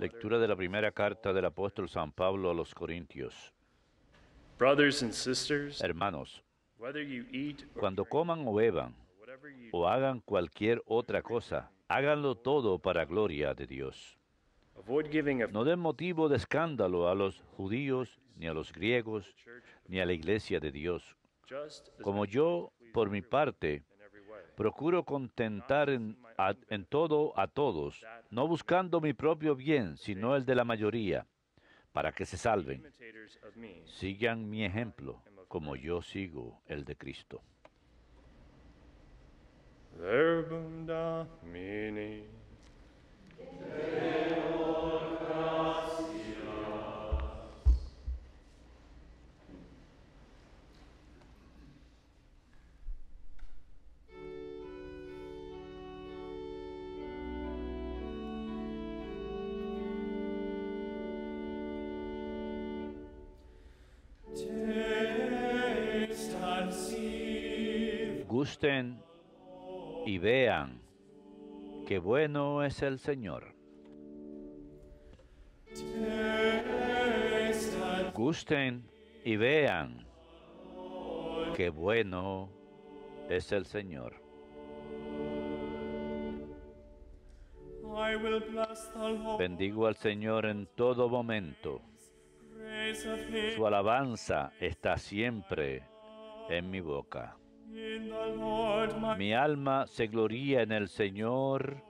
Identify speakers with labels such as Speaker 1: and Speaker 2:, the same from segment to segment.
Speaker 1: Lectura de la primera carta del apóstol San Pablo a los Corintios. Hermanos, cuando coman o beban, o hagan cualquier otra cosa, háganlo todo para gloria de Dios. No den motivo de escándalo a los judíos, ni a los griegos, ni a la iglesia de Dios. Como yo, por mi parte, Procuro contentar en, todo a todos, no buscando mi propio bien, sino el de la mayoría, para que se salven. Sigan mi ejemplo, como yo sigo el de Cristo. gusten y vean que bueno es el Señor. Gusten y vean que bueno es el Señor. Bendigo al Señor en todo momento. Su alabanza está siempre en mi boca. Mi alma se gloría en el Señor.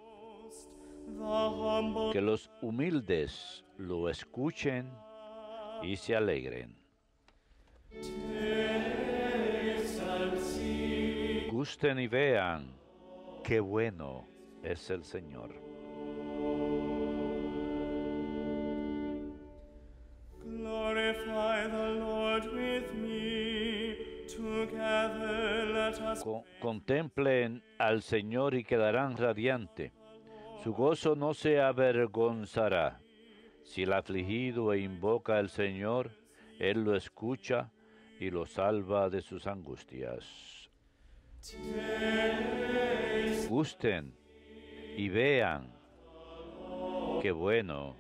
Speaker 1: Que los humildes lo escuchen y se alegren. Gusten y vean qué bueno es el Señor. Contemplen al Señor y quedarán radiante. Su gozo no se avergonzará. Si el afligido invoca al Señor, Él lo escucha y lo salva de sus angustias. Gusten y vean qué bueno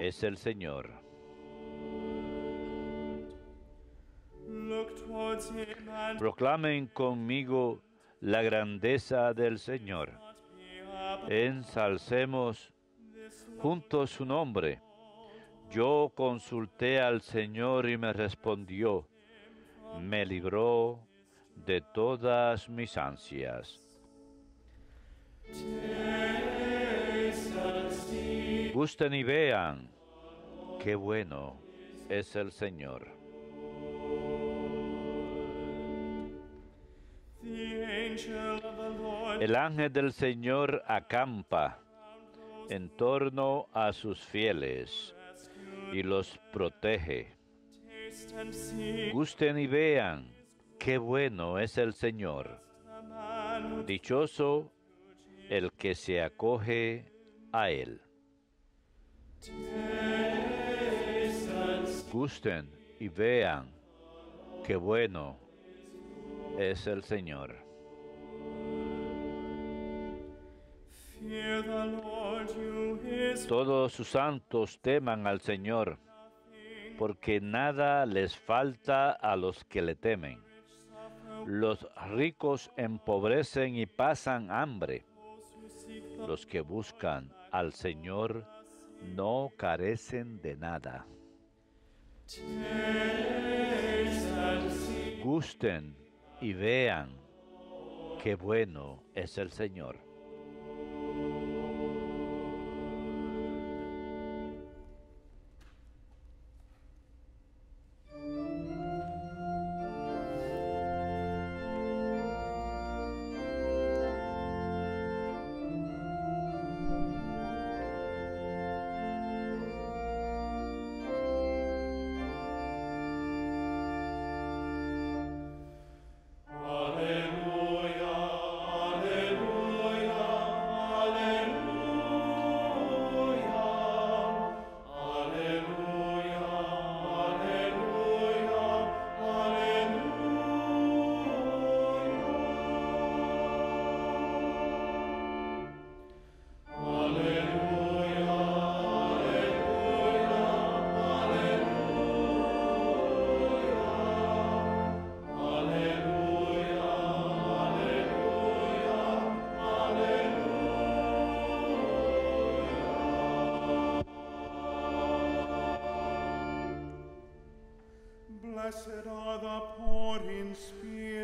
Speaker 1: es el Señor. Proclamen conmigo la grandeza del Señor. Ensalcemos juntos su nombre. Yo consulté al Señor y me respondió. Me libró de todas mis ansias. Gusten y vean qué bueno es el Señor. El ángel del Señor acampa en torno a sus fieles y los protege. Gusten y vean qué bueno es el Señor. Dichoso el que se acoge a Él. Gusten y vean qué bueno es el Señor. Todos sus santos teman al Señor, porque nada les falta a los que le temen. Los ricos empobrecen y pasan hambre. Los que buscan al Señor no carecen de nada. Gusten y vean qué bueno es el Señor.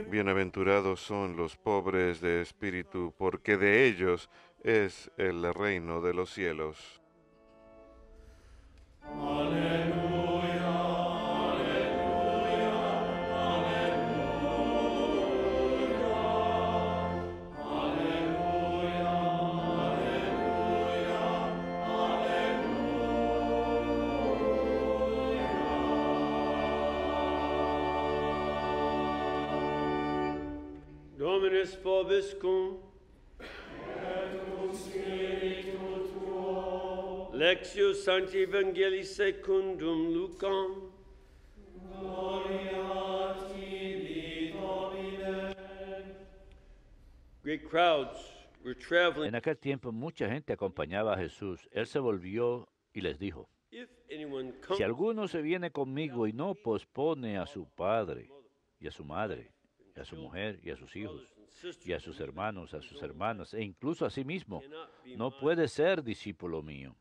Speaker 2: Bienaventurados son los pobres de espíritu, porque de ellos es el reino de los cielos.
Speaker 1: En aquel tiempo mucha gente acompañaba a Jesús. Él se volvió y les dijo, si alguno se viene conmigo y no pospone a su padre y a su madre a su mujer, y a sus hijos, y a sus hermanos, a sus hermanas, e incluso a sí mismo. No puede ser discípulo mío.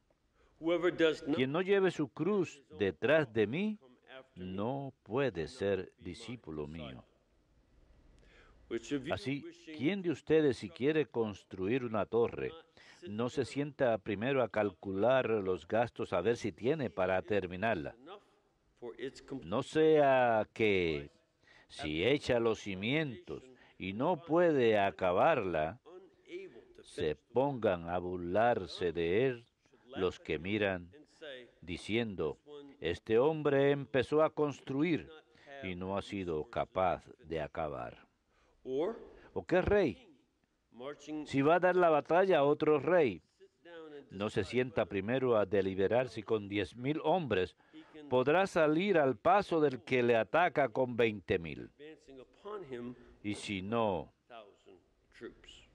Speaker 1: Quien no lleve su cruz detrás de mí, no puede ser discípulo mío. Así, ¿quién de ustedes si quiere construir una torre, no se sienta primero a calcular los gastos a ver si tiene para terminarla? No sea que si echa los cimientos y no puede acabarla, se pongan a burlarse de él los que miran, diciendo, este hombre empezó a construir y no ha sido capaz de acabar. ¿O qué rey? Si va a dar la batalla a otro rey, no se sienta primero a deliberarse con diez mil hombres podrá salir al paso del que le ataca con 20.000 Y si no,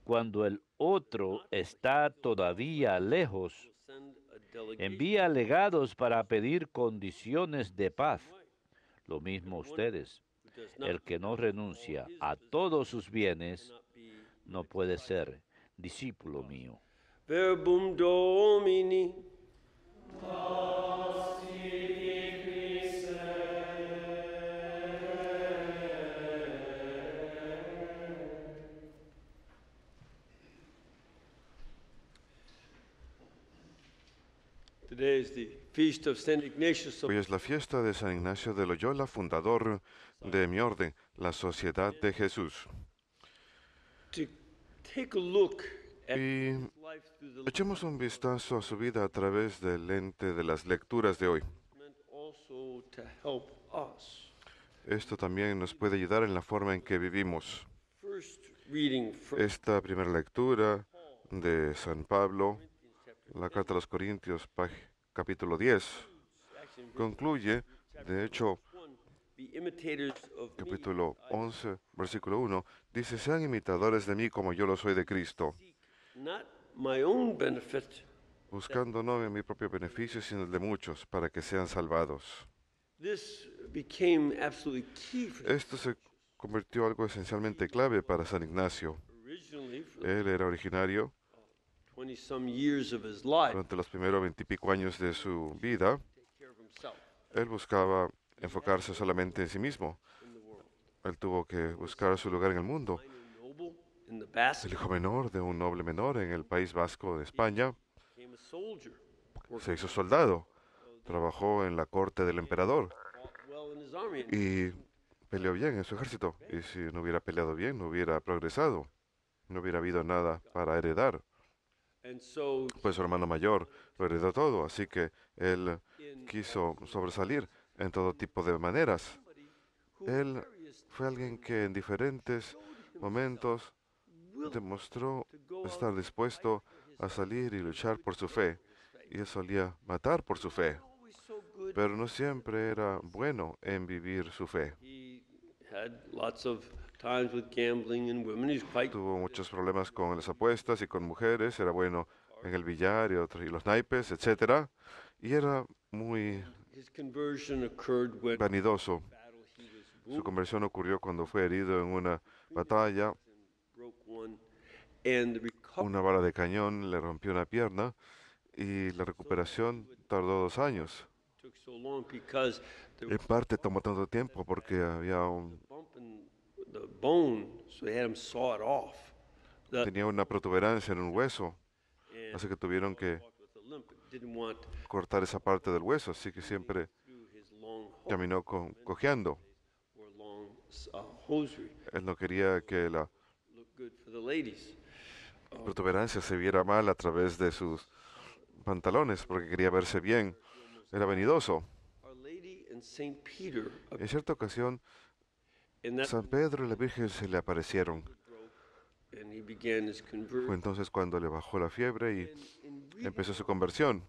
Speaker 1: cuando el otro está todavía lejos, envía legados para pedir condiciones de paz. Lo mismo ustedes. El que no renuncia a todos sus bienes no puede ser discípulo mío.
Speaker 3: Verbum Domini. Hoy es
Speaker 2: la fiesta de San Ignacio de Loyola, fundador de mi orden, la Sociedad de Jesús. Y echemos un vistazo a su vida a través del lente de las lecturas de hoy. Esto también nos puede ayudar en la forma en que vivimos. Esta primera lectura de San Pablo, la carta a los Corintios, página capítulo 10 concluye, de hecho, capítulo 11, versículo 1, dice, sean imitadores de mí como yo lo soy de Cristo, buscando no en mi propio beneficio, sino el de muchos, para que sean salvados.
Speaker 3: Esto
Speaker 2: se convirtió en algo esencialmente clave para San Ignacio. Él era originario
Speaker 3: durante
Speaker 2: los primeros veintipico años de su vida, él buscaba enfocarse solamente en sí mismo. Él tuvo que buscar su lugar en el mundo.
Speaker 3: El hijo menor
Speaker 2: de un noble menor en el País Vasco de España se hizo soldado, trabajó en la corte del emperador y peleó bien en su ejército. Y si no hubiera peleado bien, no hubiera progresado, no hubiera habido nada para heredar. Pues su hermano mayor lo heredó todo, así que él quiso sobresalir en todo tipo de maneras. Él fue alguien que en diferentes momentos demostró estar dispuesto a salir y luchar por su fe, y él solía matar por su fe, pero no siempre era bueno en vivir su fe. Tuvo muchos problemas con las apuestas y con mujeres, era bueno en el billar y, y los naipes, etc. Y era muy vanidoso. Su conversión ocurrió cuando fue herido en una batalla. Una bala de cañón le rompió una pierna y la recuperación tardó dos años. En parte tomó tanto tiempo porque había un Tenía una protuberancia en un hueso, así que tuvieron que cortar esa parte del hueso, así que siempre caminó cojeando.
Speaker 3: Uh,
Speaker 2: Él no quería que la protuberancia se viera mal a través de sus pantalones, porque quería verse bien. Era venidoso.
Speaker 3: En
Speaker 2: cierta ocasión, San Pedro y la Virgen se le aparecieron.
Speaker 3: Fue
Speaker 2: entonces cuando le bajó la fiebre y empezó su conversión.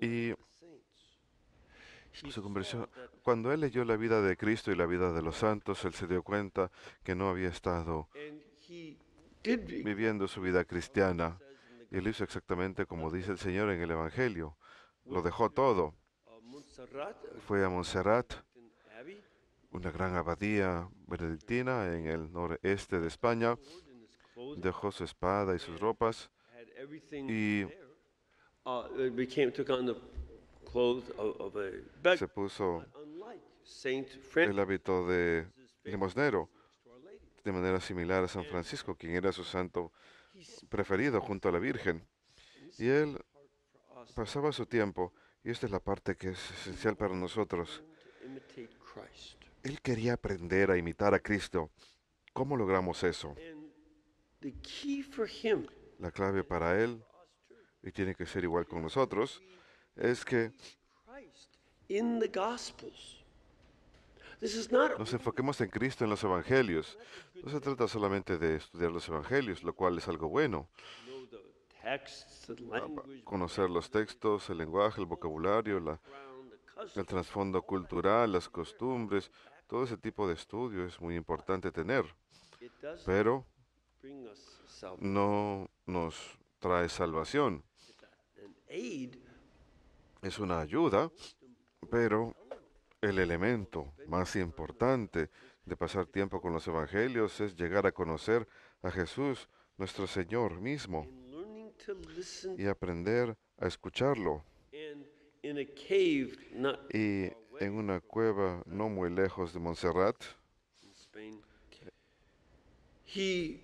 Speaker 2: Y su conversión, cuando él leyó la vida de Cristo y la vida de los santos, él se dio cuenta que no había estado
Speaker 3: viviendo
Speaker 2: su vida cristiana. Y él hizo exactamente como dice el Señor en el Evangelio. Lo dejó todo. Fue a Montserrat una gran abadía benedictina en el noreste de España. Dejó su espada y sus ropas y
Speaker 3: uh, se puso
Speaker 2: el hábito de limosnero, de manera similar a San Francisco, quien era su santo preferido junto a la Virgen. Y él pasaba su tiempo, y esta es la parte que es esencial para nosotros, él quería aprender a imitar a Cristo. ¿Cómo logramos eso? La clave para Él, y tiene que ser igual con nosotros, es que nos enfoquemos en Cristo en los Evangelios. No se trata solamente de estudiar los Evangelios, lo cual es algo bueno. Conocer los textos, el lenguaje, el vocabulario, la el trasfondo cultural, las costumbres, todo ese tipo de estudio es muy importante tener, pero
Speaker 3: no
Speaker 2: nos trae salvación. Es una ayuda, pero el elemento más importante de pasar tiempo con los evangelios es llegar a conocer a Jesús, nuestro Señor mismo, y aprender a escucharlo y en una cueva no muy lejos de Montserrat. Él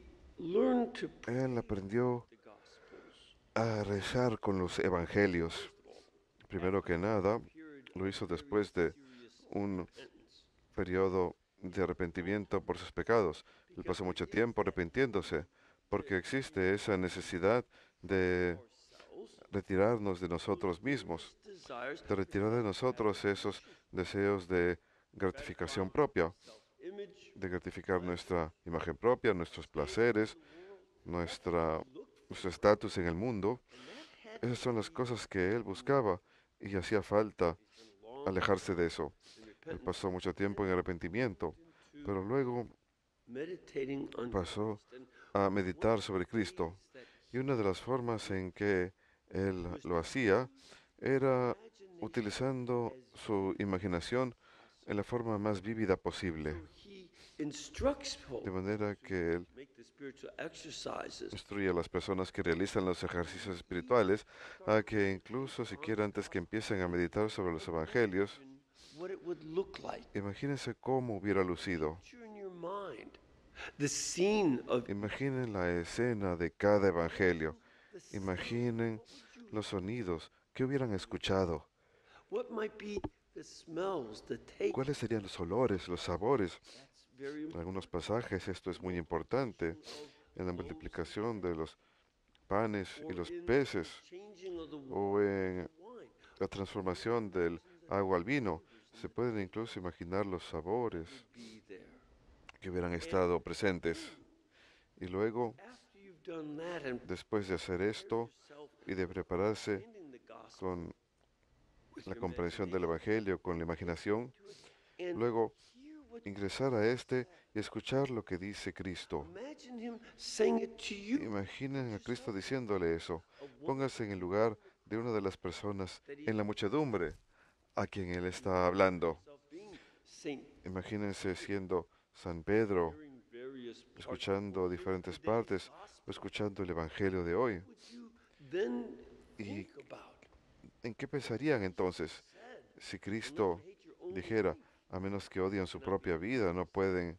Speaker 2: aprendió a rezar con los evangelios. Primero que nada, lo hizo después de un periodo de arrepentimiento por sus pecados. Él pasó mucho tiempo arrepintiéndose porque existe esa necesidad de retirarnos de nosotros mismos de retirar de nosotros esos deseos de gratificación propia, de gratificar nuestra imagen propia, nuestros placeres, nuestra, nuestro estatus en el mundo. Esas son las cosas que él buscaba y hacía falta alejarse de eso. Él pasó mucho tiempo en arrepentimiento, pero luego pasó a meditar sobre Cristo. Y una de las formas en que él lo hacía era utilizando su imaginación en la forma más vívida posible. De manera que
Speaker 3: Él instruye a las
Speaker 2: personas que realizan los ejercicios espirituales a que incluso siquiera antes que empiecen a meditar sobre los evangelios, imagínense cómo hubiera lucido. Imaginen la escena de cada evangelio. Imaginen los sonidos, ¿Qué hubieran escuchado? ¿Cuáles serían los olores, los sabores? En algunos pasajes esto es muy importante en la multiplicación de los panes y los peces o en la transformación del agua al vino. Se pueden incluso imaginar los sabores que hubieran estado presentes. Y luego, después de hacer esto y de prepararse con la comprensión del Evangelio, con la imaginación. Luego, ingresar a este y escuchar lo que dice Cristo. Imaginen a Cristo diciéndole eso. Pónganse en el lugar de una de las personas en la muchedumbre a quien Él está hablando. Imagínense siendo San Pedro, escuchando diferentes partes, o escuchando el Evangelio de hoy. ¿Y ¿En qué pensarían entonces si Cristo dijera, a menos que odien su propia vida, no pueden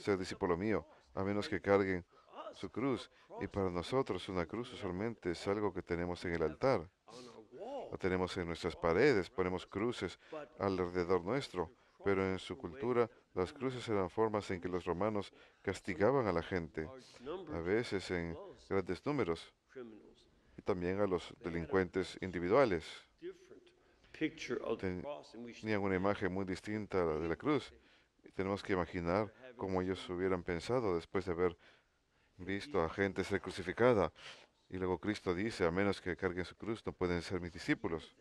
Speaker 2: ser discípulo mío, a menos que carguen su cruz? Y para nosotros una cruz usualmente es algo que tenemos en el altar, lo tenemos en nuestras paredes, ponemos cruces alrededor nuestro, pero en su cultura las cruces eran formas en que los romanos castigaban a la gente, a veces en grandes números también a los delincuentes individuales. Tenían una imagen muy distinta de la cruz. Tenemos que imaginar cómo ellos hubieran pensado después de haber visto a gente ser crucificada. Y luego Cristo dice, a menos que carguen su cruz, no pueden ser mis discípulos.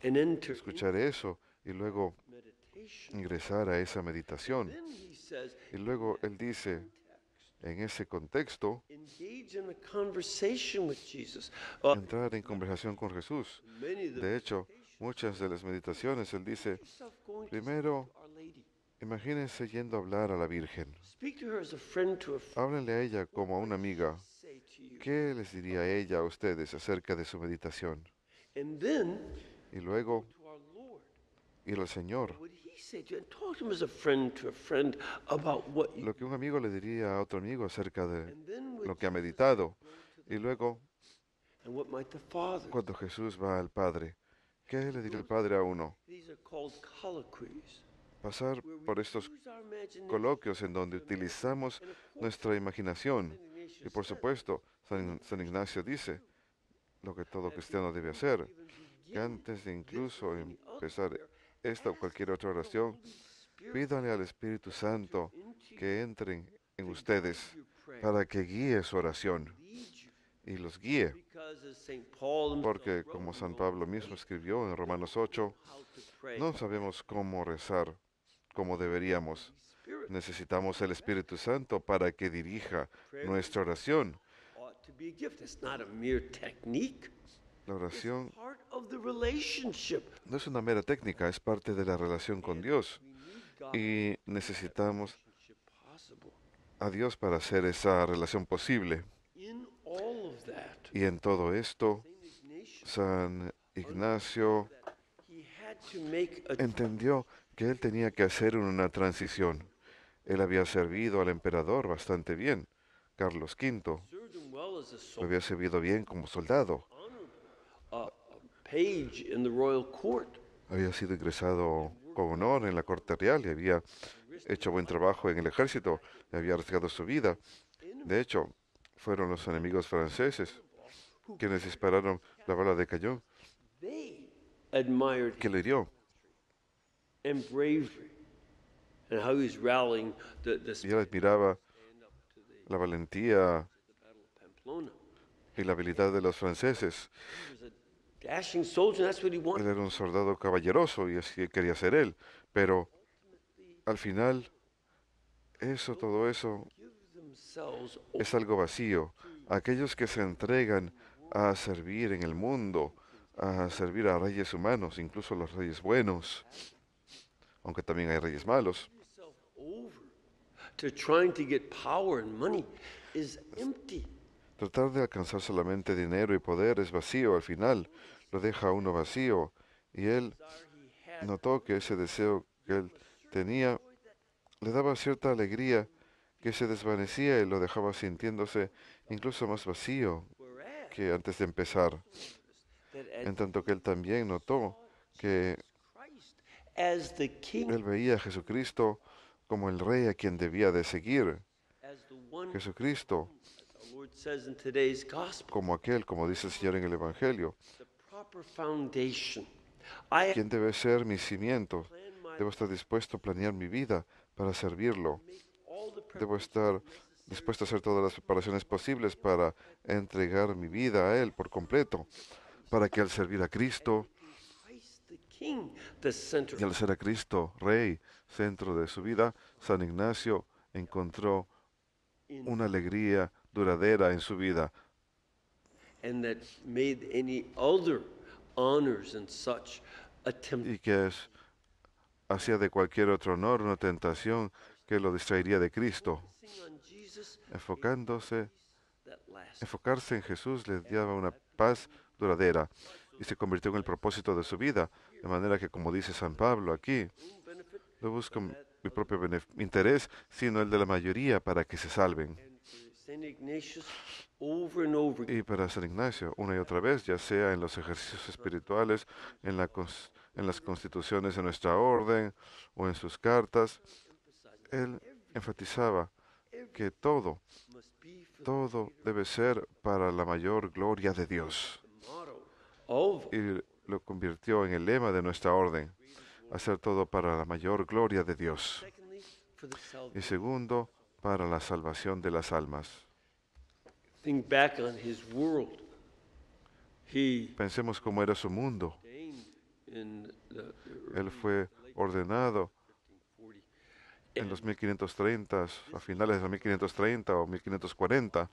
Speaker 2: Escuchar eso y luego ingresar a esa meditación. Y luego Él dice, en ese contexto, uh, entrar en conversación con Jesús. De hecho, muchas de las meditaciones, él dice, primero, imagínense yendo a hablar a la Virgen. Háblenle a ella como a una amiga. ¿Qué les diría ella a ustedes acerca de su meditación?
Speaker 3: Y
Speaker 2: luego, ir al Señor. Lo que un amigo le diría a otro amigo acerca de lo que ha meditado. Y luego, cuando Jesús va al Padre, ¿qué le diría el Padre a uno? Pasar por estos coloquios en donde utilizamos nuestra imaginación. Y por supuesto, San, Ignacio dice lo que todo cristiano debe hacer, que antes de incluso empezar esta o cualquier otra oración, pídanle al Espíritu Santo que entre en ustedes para que guíe su oración y los guíe. Porque como San Pablo mismo escribió en Romanos 8, no sabemos cómo rezar como deberíamos. Necesitamos el Espíritu Santo para que dirija nuestra oración. La oración no es una mera técnica, es parte de la relación con Dios. Y necesitamos a Dios para hacer esa relación posible. Y en todo esto, San Ignacio entendió que él tenía que hacer una transición. Él había servido al emperador bastante bien, Carlos V. Lo había servido bien como soldado, había sido ingresado con honor en la corte real y había hecho buen trabajo en el ejército y había arriesgado su vida. De hecho, fueron los enemigos franceses quienes dispararon la bala de cañón
Speaker 3: que le hirió. Y
Speaker 2: él admiraba la valentía y la habilidad de los franceses.
Speaker 3: Él
Speaker 2: era un soldado caballeroso y así quería ser él, pero al final eso, todo eso es algo vacío. Aquellos que se entregan a servir en el mundo, a servir a reyes humanos, incluso los reyes buenos, aunque también hay reyes malos. Tratar de alcanzar solamente dinero y poder es vacío al final lo deja uno vacío. Y él notó que ese deseo que él tenía le daba cierta alegría que se desvanecía y lo dejaba sintiéndose incluso más vacío que antes de empezar. En tanto que él también notó que él veía a Jesucristo como el rey a quien debía de seguir. Jesucristo como aquel, como dice el Señor en el Evangelio, ¿Quién debe ser mi cimiento? Debo estar dispuesto a planear mi vida para servirlo. Debo estar dispuesto a hacer todas las preparaciones posibles para entregar mi vida a Él por completo, para que al servir a Cristo
Speaker 3: y al ser
Speaker 2: a Cristo Rey, centro de su vida, San Ignacio encontró una alegría duradera en su vida, y que hacía de cualquier otro honor una tentación que lo distraería de Cristo. Enfocándose, enfocarse en Jesús le daba una paz duradera y se convirtió en el propósito de su vida, de manera que, como dice San Pablo aquí, no busco mi propio interés, sino el de la mayoría para que se salven. Y para San Ignacio, una y otra vez, ya sea en los ejercicios espirituales, en, las constituciones de nuestra orden o en sus cartas, él enfatizaba que todo, todo debe ser para la mayor gloria de Dios. Y lo convirtió en el lema de nuestra orden, hacer todo para la mayor gloria de Dios. Y segundo, para la salvación de las almas. Pensemos cómo era su mundo.
Speaker 3: Él
Speaker 2: fue ordenado en los 1530, a finales de 1530 o 1540.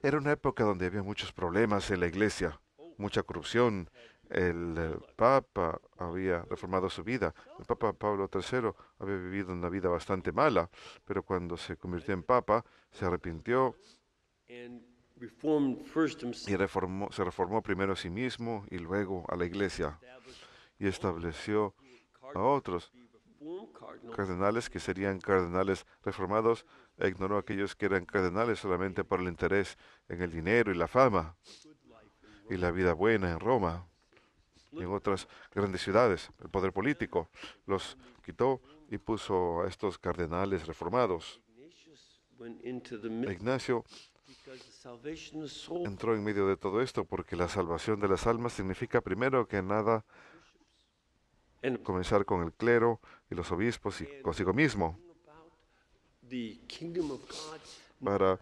Speaker 2: Era una época donde había muchos problemas en la iglesia, mucha corrupción, el eh, Papa había reformado su vida. El Papa Pablo III había vivido una vida bastante mala, pero cuando se convirtió en Papa, se arrepintió y reformó, se reformó primero a sí mismo y luego a la Iglesia y estableció a otros cardenales que serían cardenales reformados e ignoró a aquellos que eran cardenales solamente por el interés en el dinero y la fama y la vida buena en Roma en otras grandes ciudades. El poder político los quitó y puso a estos cardenales reformados. Ignacio entró en medio de todo esto porque la salvación de las almas significa primero que nada comenzar con el clero y los obispos y consigo mismo para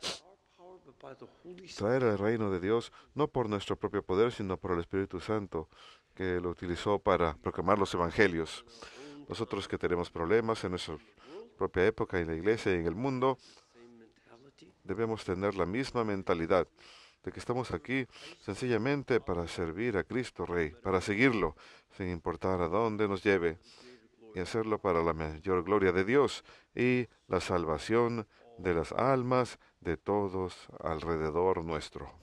Speaker 2: traer el reino de Dios no por nuestro propio poder, sino por el Espíritu Santo que lo utilizó para proclamar los evangelios. Nosotros que tenemos problemas en nuestra propia época, en la iglesia y en el mundo, debemos tener la misma mentalidad de que estamos aquí sencillamente para servir a Cristo Rey, para seguirlo, sin importar a dónde nos lleve, y hacerlo para la mayor gloria de Dios y la salvación de las almas de todos alrededor nuestro.